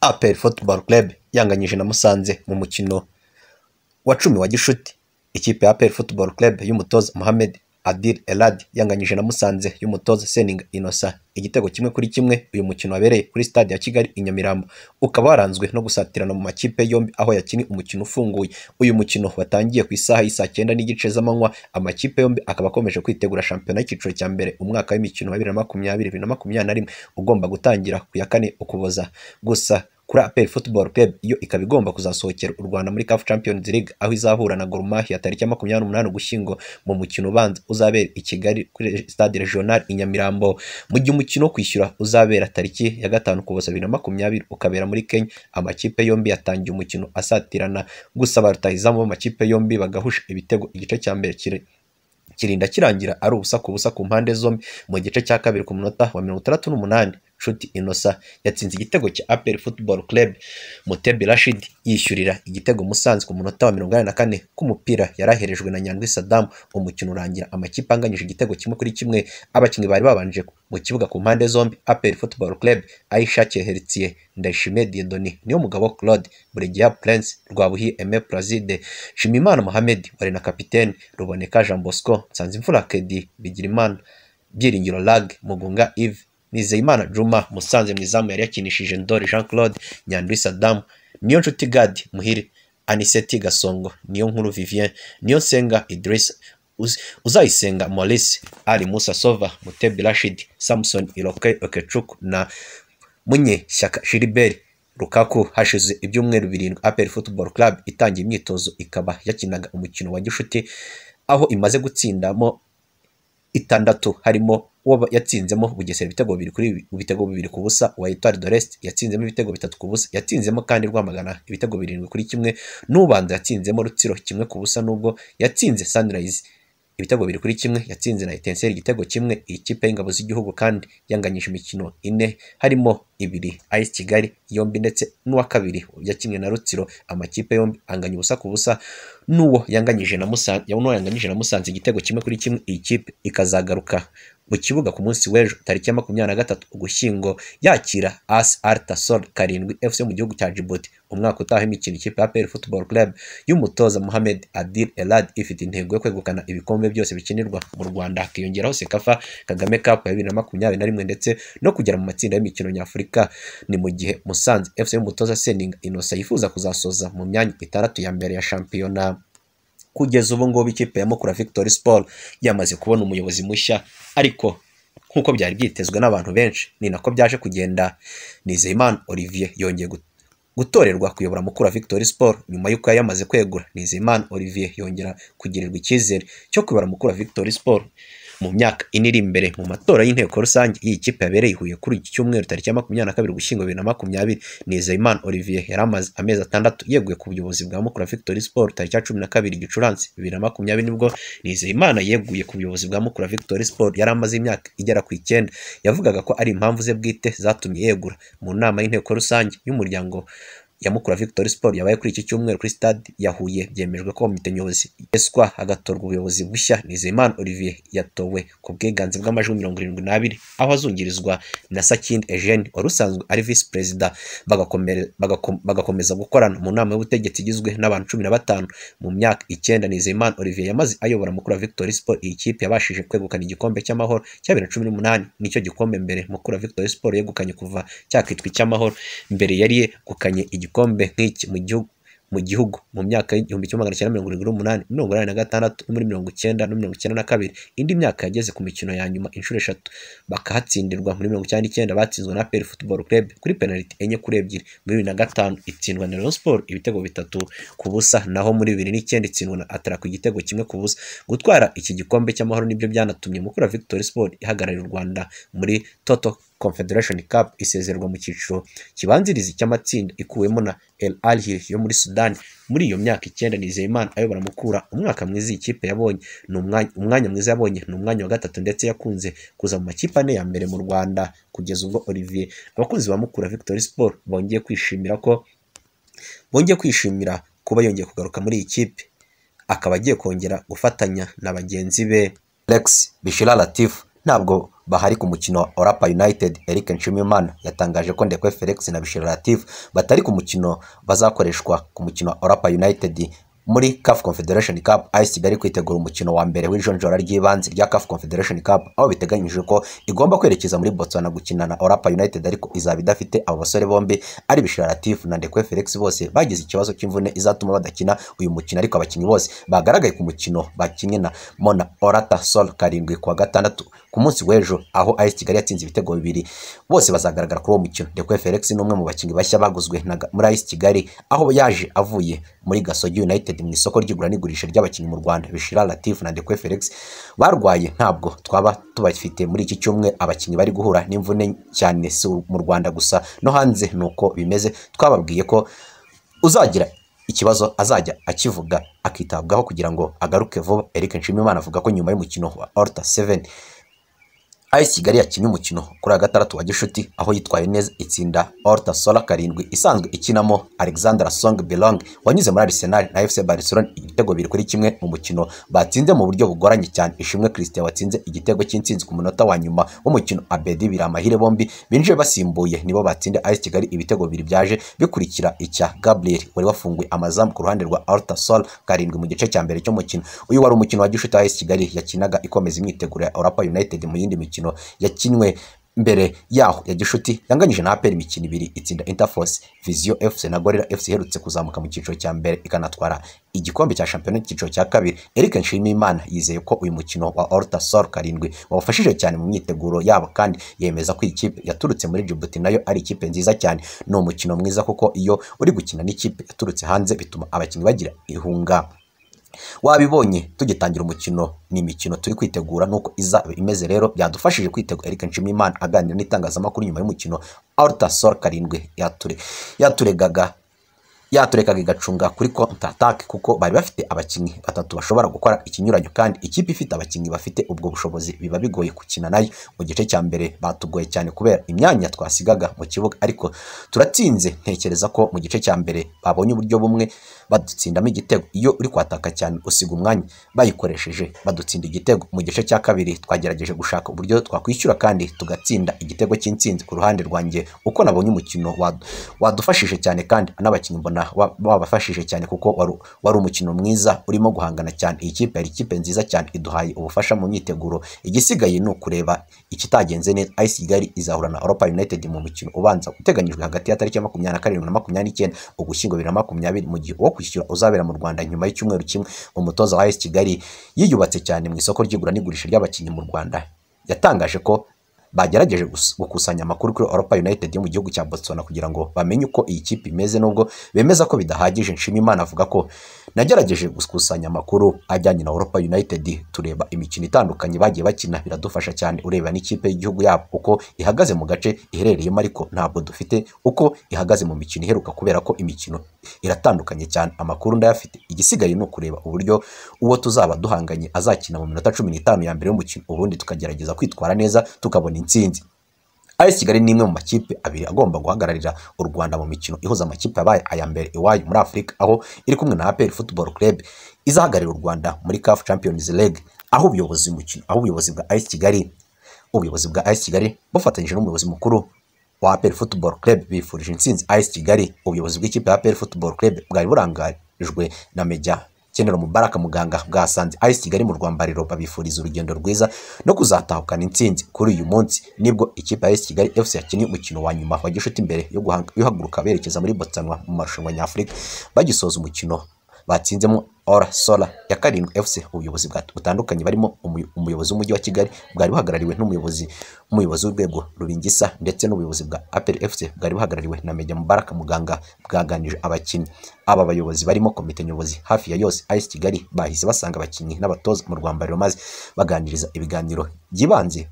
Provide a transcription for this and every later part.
aperi futuboro kerebe yanganyije na musanze mu mukino wa cumi wa gishuti ikipe ya aperi futuboro kerebe y'umutoza muhamedi Adil Elad yanganyije na Musanze y'umutoza Seninga Innocent igitego kimwe kuri kimwe uyu mukino wabereye kuri stade ya Kigali i Nyamirambo ukaba waranzwe no gusatirana mu makipe yombi aho yakinnye umukino ufunguye uyu mukino watangiye ku isaha y'isaa cyenda n'igice z'amanywa amakipe yombi akaba akomeje kwitegura shampiyona y'icyiciro cya mbere umwaka w'imikino wa bibiri na makumyabiri bibiri na makumyabiri na rimwe ugomba gutangira ku ya kane ukuboza gusa kuri aperi futuboro kebu yo ikaba igomba kuzasohokera u rwanda muri kafu champions league aho izahura na gorumahiya tariki makumyabiri n'umunani ugushyingo mu mukino ubanza uzabera i kigali kuri stade regional i nyamirambo mu gihe umukino wo kwishyura uzabera tariki ya gatanu kuboza bibiri na makumyabiri ukabera muri kenya amakipe yombi yatangiye umukino asatirana gusa barutahizamu b'amakipe yombi bagahusha ibitego igice cya mbere kire kirinda kirangira ari ubusa ku busa ku mpande zombi mu gice cya kabiri ku munota wa mirongo itandatu n'umunani nshuti innocent yatsinze igitego cya aperi Football club mutebi rashid yishyurira igitego musanze ku munota wa mirongo inani na kane k'umupira yari na nyandwi sadamu umukino urangira amakipe anganyije igitego kimwe kuri kimwe abakinnyi bari babanje mu kibuga ku mpande zombi aperi Football club ayishakiye heritiye ndayishimiye diedoni niyo mugabo claude buregeya prince rwabuhiye eme plazide nshimiyimana mohamed wari na kapitene ruboneka jean bosco nsanzimfura kedi bigirimana byiringiro lag mugunga ive nizeyimana juma musanze mu izamu yari yakinishije ndori jean claude nyanduye sadamu niyo nshuti gadi muhire aniseti gasongo niyo nkuru vivien niyo nsenga idirisa uzayisenga maurice ari musa sova mutebi rashidi samusoni iroke okecuku na munyeshyaka shiriberi rukaku hashize ibyumweru birindwi aperi futuboro club itangiye imyitozo ikaba yakinaga umukino wa gishuti aho imaze gutsindamo itandatu harimo uwo yatsinzemo bugesera ibitego bibiri kuri ibitego bibiri ku busa uwa etwari de resite yatsinzemo ibitego bitatu ku busa yatsinzemo kandi rwamagana ibitego birindwi kuri kimwe n'ubanza yatsinzemo rutsiro kimwe ku busa nubwo yatsinze sanirayizi ibitego bibiri kuri kimwe yatsinze na etenseri igitego kimwe iyi kipe y'ingabo z'igihugu kandi yanganyije imikino ine harimo ibiri ayisi kigali yombi ndetse n'uwa kabiri ujya kimwe na rutsiro amakipe yombi anganya ubusa ku busa n'uwo yanganyije na musanze igitego kimwe kuri kimwe iyi kipe ikazagaruka mu kibuga ku munsi w'ejo tariki ya makumyabiri na gatatu ugushyingo yakira as Sol karindwi fc mu gihugu cya djibouti umwaka utaha imikino ikipe ya peri football club y'umutoza mohamed adil elad ifite intego yo kwegukana ibikombe byose bikinirwa mu rwanda hakiyongeraho sekafa kagame cup ya bibiri na makumyabiri na rimwe ndetse no kugera mu matsinda y'imikino nyafurika ni mu gihe musanze fc y'umutoza seninga inosa yifuza kuzasoza mu myanya itandatu ya mbere ya shampiyona kugeza ubu ngubu ikipe ya Mukura Victory Sport yamaze kubona umuyobozi mushya ariko nk'uko byari byitezwe n'abantu benshi ni nako byaje kugenda Nizeyimana Olivier yongeye gutorerwa kuyobora Mukura Victory Sport nyuma y'uko yari yamaze kwegura Nizeyimana Olivier yongera kugirirwa icyizere cyo kuyobora Mukura Victory Sport mu myaka ine iri imbere mu matora y'inteko rusange iyi kipe yabereye i Huye kuri iki cyumweru tariki ya makumyabiri na kabiri ugushyingo bibiri na makumyabiri Nizeyimana Olivier yari amaze amezi atandatu yeguye ku buyobozi bwa Mukura Victory Sport tariki ya cumi na kabiri Gicurasi bibiri na makumyabiri nibwo Nizeyimana yeguye ku buyobozi bwa Mukura Victory Sport yari amaze imyaka igera ku icyenda yavugaga ko ari impamvu ze bwite zatumye yegura mu nama y'inteko rusange y'umuryango ya Mukura Victory Sport yabaye kuri iki cyumweru kuri stade ya Huye byemejwe ko komite nyobozi igezwa hagatorwa ubuyobozi bushya Nizeyimana Olivier yatowe ku bwiganze bw'amajwi mirongo irindwi n'abiri aho azungirizwa na Sakindi Eugene wari usanzwe ari visi perezida bagakomeza gukorana mu nama y'ubutegetsi igizwe n'abantu cumi na batanu mu myaka icyenda Nizeyimana Olivier yamaze ayobora Mukura Victory Sport iyi kipe yabashije kwegukana igikombe cy'amahoro cya bibiri na cumi n'umunani nicyo gikombe mbere Mukura Victory Sport yegukanye kuva cyakitwa icy'amahoro mbere yari yegukanye igikombe nk'iki mu gihugu mu gihugu mu myaka y'igihumbi kimwe magana cyenda mirongo irindwi n'umunani mirongo inani na gatandatu no muri mirongo icyenda no mirongo icyenda na kabiri indi myaka yageze ku mikino ya nyuma inshuro eshatu bakahatsindirwa muri mirongo icyenda n'icyenda batsinzwe na peri futuboro kurebe kuri penaliti enye kuri ebyiri muri bibiri na gatanu itsindwa na Rayon Sport ibitego bitatu ku busa naho muri bibiri n'icyenda itsindwa na Atara ku gitego kimwe ku busa gutwara iki gikombe cy'amahoro nibyo byanatumye Mukura Victory Sport ihagarariye u Rwanda muri Toto Confederation Cup isezerwa mu cyiciro kibanziriza cy'amatsinda ikuwemo na El Al yo muri Sudani muri iyo myaka icyenda Nizeyimana ayo baramukura umwaka mwiza iyi kipe yabonye ni umwanya mwiza yabonye ni umwanya wa gatatu ndetse yakunze kuza mu makipe ane ya mbere mu Rwanda kugeza ubwo Olivier abakunzi bamukura Mukura Victory Sport bongeye kwishimira ko bongeye kwishimira kuba yongeye kugaruka muri iyi kipe akaba agiye kongera gufatanya na bagenzi be Lex Bishira Latif ntabwo bahari ku mukino wa rapa United Eric Nshimiyimana yatangaje ko Ndekwe Felix na Bishira batari ku mukino bazakoreshwa ku mukino wa rapa United muri CAF Confederation Cup AS Kigali kwitegura umukino wa mbere w'ijonjora ry'ibanze rya CAF Confederation Cup aho biteganyijwe ko igomba kwerekeza muri Botswana gukina na Orapa United ariko izaba idafite abo basore bombi ari Bishira na Ndekwe Felix bose bagize ikibazo cy'imvune izatuma badakina uyu mukino ariko abakinnyi bose bagaragaye ku mukino bakinnye na Mona Orata Sol karindwi kuwa gatandatu ku munsi w'ejo aho AS Kigali yatsinze ibitego bibiri bose bazagaragara kuri uwo mukino Ndekwe Felix ni umwe mu bakinnyi bashya baguzwe muri AS Kigali aho yaje avuye muri Gasogi United United mu isoko ry'igura n'igurisha ry'abakinnyi mu Rwanda Bishira Latif na Ndekwe Felix barwaye ntabwo twaba tubafite muri iki cyumwe abakinnyi bari guhura n'imvune cyane si mu Rwanda gusa no hanze nuko bimeze twababwiye ko uzagira ikibazo azajya akivuga akitabwaho kugira ngo agaruke vuba Eric Nshimiyimana avuga ko nyuma y'umukino wa Alta 7 AS Kigali yakinnye umukino kuri wa gatandatu wa Gishuti aho yitwaye neza itsinda Orta Sola karindwi isanzwe ikinamo Alexander Song Belong wanyuze muri Arsenal na FC Barcelona igitego biri kuri kimwe mu mukino batsinze mu buryo bugoranye cyane Ishimwe Christian watsinze igitego cy'insinzi ku munota wa nyuma w'umukino Abedi amahire bombi binjiye basimbuye nibo batsinda AS Kigali ibitego bibiri byaje bikurikira icya Gabriel wari wafunguye amazamu ku ruhande rwa Orta Sol karindwi mu gice cya mbere cy'umukino uyu wari umukino wa Gishuti AS Kigali yakinaga ikomeza imyiteguro ya Orapa United mu yindi mikino imikino yakinwe mbere yaho ya gishuti yanganyije na aperi imikino ibiri itsinda interforce viziyo efuse na gorira efuse iherutse kuzamuka mu cyiciro cya mbere ikanatwara igikombe cya shampiyona cyiciro cya kabiri Eric Nshimiyimana yizeye ko uyu mukino wa Alta Sol karindwi wabafashije cyane mu myiteguro yabo kandi yemeza ko ikipe yaturutse muri Djibouti nayo ari ikipe nziza cyane ni umukino mwiza kuko iyo uri gukina n'ikipe yaturutse hanze bituma abakinnyi bagira ihunga wabibonye tugitangira umukino ni imikino turi kwitegura n'uko izaba imeze rero byadufashije kwitegura Eric Nshimiyimana aganira n'itangazamakuru nyuma y'umukino Alta Sol yature yaturegaga yaturekaga igacunga kuri kontatake kuko bari bafite abakinnyi batatu bashobora gukora ikinyuranyo kandi ikipe ifite abakinnyi bafite ubwo bushobozi biba bigoye gukina nayo mu gice cya mbere batugoye cyane kubera imyanya twasigaga mu kibuga ariko turatsinze ntekereza ko mu gice cya mbere babonye uburyo bumwe badutsindamo igitego iyo uri kwataka cyane usiga umwanya bayikoresheje badutsinda igitego mu gice cya kabiri twagerageje gushaka uburyo twakwishyura kandi tugatsinda igitego cy'insinzi ku ruhande rwanjye uko nabonye umukino wadufashije cyane kandi n'abakinnyi mbona abafana wabafashije cyane kuko wari umukino mwiza urimo guhangana cyane iyi kipe yari ikipe nziza cyane iduhaye ubufasha mu myiteguro igisigaye ni ukureba ikitagenze neza ayi kigali izahura na europa united mu mukino ubanza uteganyijwe hagati ya tariki ya makumyabiri na karindwi na makumyabiri n'icyenda ugushyingo bibiri na makumyabiri mu gihe uwo kwishyura uzabera mu rwanda nyuma y'icyumweru kimwe umutoza wa ayi kigali yiyubatse cyane mu isoko ry'igura n'igurisha ry'abakinnyi mu rwanda yatangaje ko bagerageje gukusanya amakuru kuri Europa United yo mu gihugu cya Botswana kugira ngo bamenye uko iyi kipe imeze nubwo bemeza ko bidahagije imana avuga ko nagerageje gukusanya amakuru ajyanye na Europa United tureba imikino itandukanye bagiye bakina biradufasha cyane ureba n'ikipe y'igihugu yabo uko ihagaze mu gace iherereyemo ariko ntabwo dufite uko ihagaze mu mikino iheruka kubera ko imikino iratandukanye cyane amakuru ndayafite igisigaye ni ukureba uburyo uwo tuzaba duhanganye azakina mu minota cumi n'itanu ya mbere y'umukino ubundi tukagerageza kwitwara neza tukabona intsinzi AS Kigali ni imwe mu makipe abiri agomba guhagararira u Rwanda mu mikino ihuza amakipe yabaye aya mbere iwayo muri Afurika aho iri kumwe na APR Football Club izahagararira u Rwanda muri CAF Champions League aho ubuyobozi mukino aho ubuyobozi bwa AS Kigali ubuyobozi bwa AS Kigali bufatanyije n'umuyobozi mukuru wa APR Football Club bifurije intsinzi AS Kigali ubuyobozi bw'ikipe ya APR Football Club bwari burangarijwe na Media General Mubaraka muganga bwasanze ari Kigali mu rwambariro babifuriza urugendo rwiza no kuzatahukana intsinzi kuri uyu munsi nibwo ikipe ya Kigali FC yakinnye umukino wa nyuma wa gishuti imbere yo guhaguruka berekeza muri Botswana mu marushanwa nyafurika bagisoza umukino batsinzemo ora sora ya karindwi fc ubuyobozi butandukanye barimo umuyobozi w'umujyi wa kigali bwari buhagarariwe n'umuyobozi umuyobozi w'urwego rubingisa ndetse n'ubuyobozi bwa aperi fc bwari buhagarariwe na meja mubaraka muganga bwaganije abakinnyi aba bayobozi barimo komite nyobozi hafi ya yose ayisi kigali bahise basanga abakinnyi n'abatoza mu rwambariro maze baganiriza ibiganiro byibanze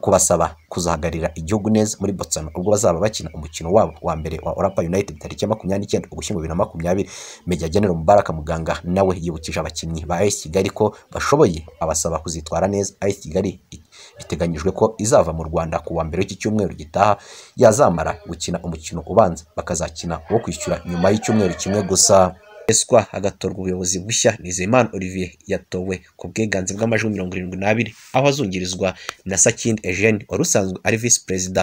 kubasaba kuzahagarira igihugu neza muri Botsana ubwo bazaba bakina umukino wabo wa mbere wa Orapa United tariki ya makumyabiri n'icyenda Ugushyingo bibiri na makumyabiri Meja General Mubaraka Muganga nawe yibukije abakinnyi ba AS Kigali ko bashoboye abasaba kuzitwara neza AS Kigali biteganyijwe ko izava mu Rwanda ku wa mbere w'iki gitaha yazamara gukina umukino ubanza bakazakina wo kwishyura nyuma y'icyumweru kimwe gusa eswa hagatorwa ubuyobozi bushya nizeyimana olivier yatowe ku bwiganze bw'amajwi mirongo irindwi n'abiri aho azungirizwa na sakindi eugene wari usanzwe ari visi perezida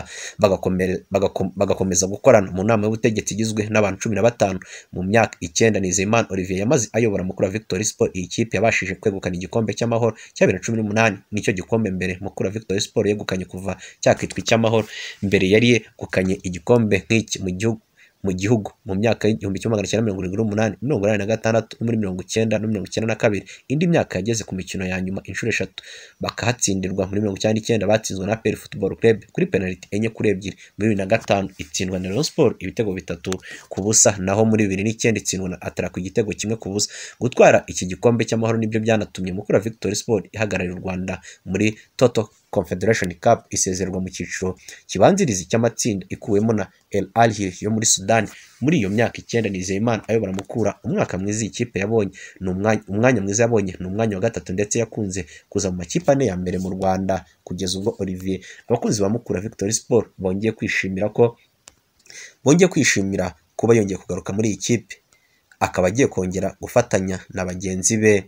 bagakomeza gukorana mu nama y'ubutegetsi igizwe n'abantu cumi na batanu mu myaka icyenda nizeyimana olivier yamaze ayobora mukura victory sport iyi kipe yabashije kwegukana igikombe cy'amahoro cya bibiri na cumi n'umunani nicyo gikombe mbere mukura victory sport yegukanye kuva cyakitwa icy'amahoro mbere yari yegukanye igikombe nk'iki mu gihugu mu gihugu mu myaka y'igihumbi kimwe magana cyenda mirongo irindwi n'umunani mirongo inani na gatandatu no muri mirongo icyenda no mirongo icyenda na kabiri indi myaka yageze ku mikino ya nyuma inshuro eshatu bakahatsindirwa muri mirongo icyenda n'icyenda batsinzwe na peri futuboro club kuri penaliti enye kuri ebyiri muri bibiri na gatanu itsindwa na Rayon Sport ibitego bitatu ku busa naho muri bibiri n'icyenda itsindwa na Atara ku igitego kimwe ku busa gutwara iki gikombe cy'amahoro nibyo byanatumye Mukura Victory Sport ihagarariye u Rwanda muri Toto Confederation Cup isezerwa mu cyiciro kibanziriza icy'amatsinda ikuwemo na El Al yo muri Sudani muri iyo myaka icyenda Nizeyimana ayo baramukura umwaka mwiza ikipe yabonye ni umwanya mwiza yabonye ni umwanya wa gatatu ndetse yakunze kuza mu makipe ane ya mbere mu Rwanda kugeza ubwo Olivier abakunzi bamukura Victory Sport bongeye kwishimira ko bongeye kwishimira kuba yongeye kugaruka muri iyi kipe akaba agiye kongera gufatanya na bagenzi be.